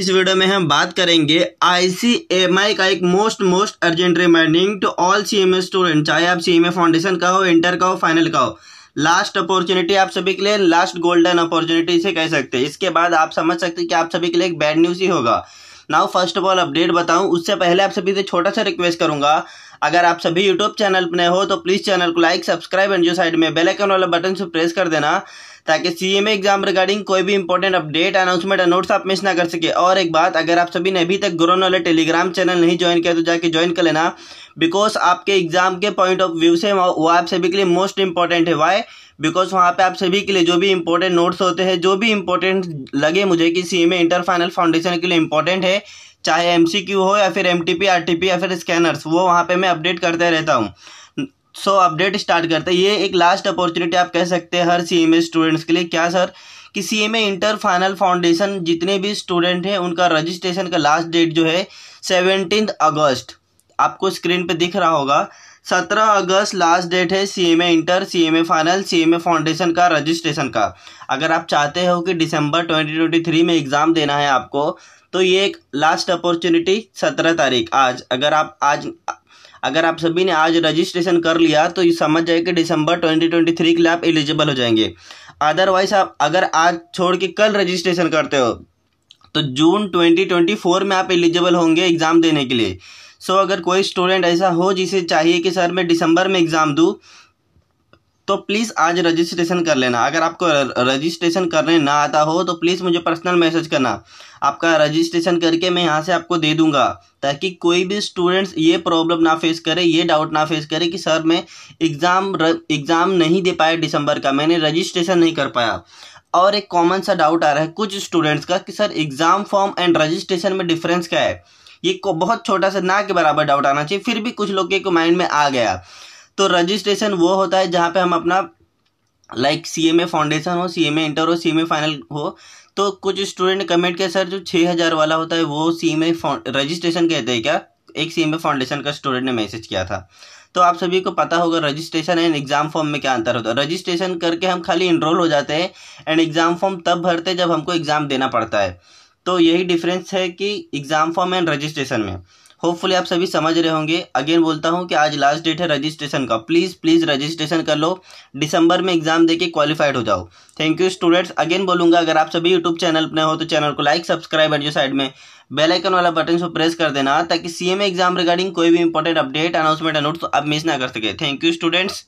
इस वीडियो में हम बात करेंगे आईसीएमआई का एक most most urgent reminding to all CMA student चाहे आप सीएमए फाउंडेशन का हो इंटर का हो फाइनल का हो लास्ट अपॉर्चुनिटी आप सभी के लिए लास्ट गोल्डन अपॉर्चुनिटी से कह सकते हैं इसके बाद आप समझ सकते हैं कि आप सभी के लिए एक बैड न्यूज़ ही होगा now first of all update बताऊं उससे पहले आप सभी से छोटा सा रिक्वेस्ट करूंगा अगर आप सभी यूट्यूब चैनल पर हो तो प्लीज़ चैनल को लाइक सब्सक्राइब एंड जो साइड में बेलाइकन वाला बटन से प्रेस कर देना ताकि सी एम एग्जाम रिगार्डिंग कोई भी इंपॉर्टेंट अपडेट अनाउंसमेंट नोट्स आप मिस ना कर सके और एक बात अगर आप सभी ने अभी तक गुरोन वाले टेलीग्राम चैनल नहीं ज्वाइन किया तो जाके ज्वाइन कर लेना बिकॉज आपके एग्जाम के पॉइंट ऑफ व्यू से वो आप सभी के लिए मोस्ट इंपॉर्टेंट है वाई बिकॉज वहाँ पे आप सभी के लिए जो भी इंपॉर्टेंट नोट्स होते हैं जो भी इंपॉर्टेंट लगे मुझे कि C M inter final foundation के लिए इंपॉर्टेंट है चाहे एम हो या फिर एम टी या फिर स्कैनर्स वो वहाँ पर मैं अपडेट करते रहता हूँ सो अपडेट स्टार्ट करते हैं ये एक लास्ट अपॉर्चुनिटी आप कह सकते हैं हर सी एम स्टूडेंट्स के लिए क्या सर कि C M inter final foundation जितने भी स्टूडेंट हैं उनका रजिस्ट्रेशन का लास्ट डेट जो है सेवनटीन अगस्त आपको स्क्रीन पे दिख रहा होगा सत्रह अगस्त लास्ट डेट है C M inter C M final C M foundation का रजिस्ट्रेशन का अगर आप चाहते हो कि दिसंबर 2023 में एग्ज़ाम देना है आपको तो ये एक लास्ट अपॉर्चुनिटी सत्रह तारीख आज अगर आप आज अगर आप सभी ने आज रजिस्ट्रेशन कर लिया तो ये समझ जाए कि दिसंबर 2023 के लिए आप एलिजिबल हो जाएंगे अदरवाइज आप अगर आज छोड़ के कल रजिस्ट्रेशन करते हो तो जून 2024 में आप एलिजिबल होंगे एग्ज़ाम देने के लिए सो so, अगर कोई स्टूडेंट ऐसा हो जिसे चाहिए कि सर मैं दिसंबर में एग्ज़ाम दूँ तो प्लीज़ आज रजिस्ट्रेशन कर लेना अगर आपको रजिस्ट्रेशन करने ना आता हो तो प्लीज़ मुझे पर्सनल मैसेज करना आपका रजिस्ट्रेशन करके मैं यहाँ से आपको दे दूंगा ताकि कोई भी स्टूडेंट्स ये प्रॉब्लम ना फेस करे ये डाउट ना फेस करे कि सर मैं एग्ज़ाम एग्ज़ाम नहीं दे पाया दिसंबर का मैंने रजिस्ट्रेशन नहीं कर पाया और एक कॉमन सा डाउट आ रहा है कुछ स्टूडेंट्स का कि sir exam form and registration में डिफरेंस क्या है ये को बहुत छोटा सा ना के बराबर डाउट आना चाहिए फिर भी कुछ लोग के माइंड में आ गया तो रजिस्ट्रेशन वो होता है जहाँ पे हम अपना like C M A foundation हो सी एम ए इंटर हो सी एम ए फाइनल हो तो कुछ स्टूडेंट कमेंट किया सर जो छः हज़ार वाला होता है वो सी एम ए रजिस्ट्रेशन कहते हैं क्या एक सी एम ए फाउंडेशन का स्टूडेंट ने मैसेज किया था तो आप सभी को पता होगा रजिस्ट्रेशन एंड एग्ज़ाम फॉर्म में क्या अंतर होता है रजिस्ट्रेशन करके हम खाली इनरोल हो जाते हैं एंड एग्ज़ाम फॉर्म तब भरते हैं जब हमको एग्ज़ाम देना पड़ता है तो यही डिफरेंस है कि एग्ज़ाम फॉर्म एंड रजिस्ट्रेशन में होपफुली आप सभी समझ रहे होंगे अगेन बोलता हूँ कि आज लास्ट डेट है रजिस्ट्रेशन का प्लीज़ प्लीज़ रजिस्ट्रेशन कर लो दिसंबर में एग्जाम देके क्वालिफाइड हो जाओ थैंक यू स्टूडेंट्स अगेन बोलूँगा अगर आप सभी यूट्यूब चैनल पर हो तो चैनल को लाइक सब्सक्राइब एंड जो साइड में बेल आइकन वाला बटन से प्रेस कर देना ताकि सीएम एग्जाम रिगार्डिंग कोई भी इंपॉर्टेंट अपडेट अनाउंसमेंट या आप मिस ना कर सके थैंक यू स्टूडेंट्स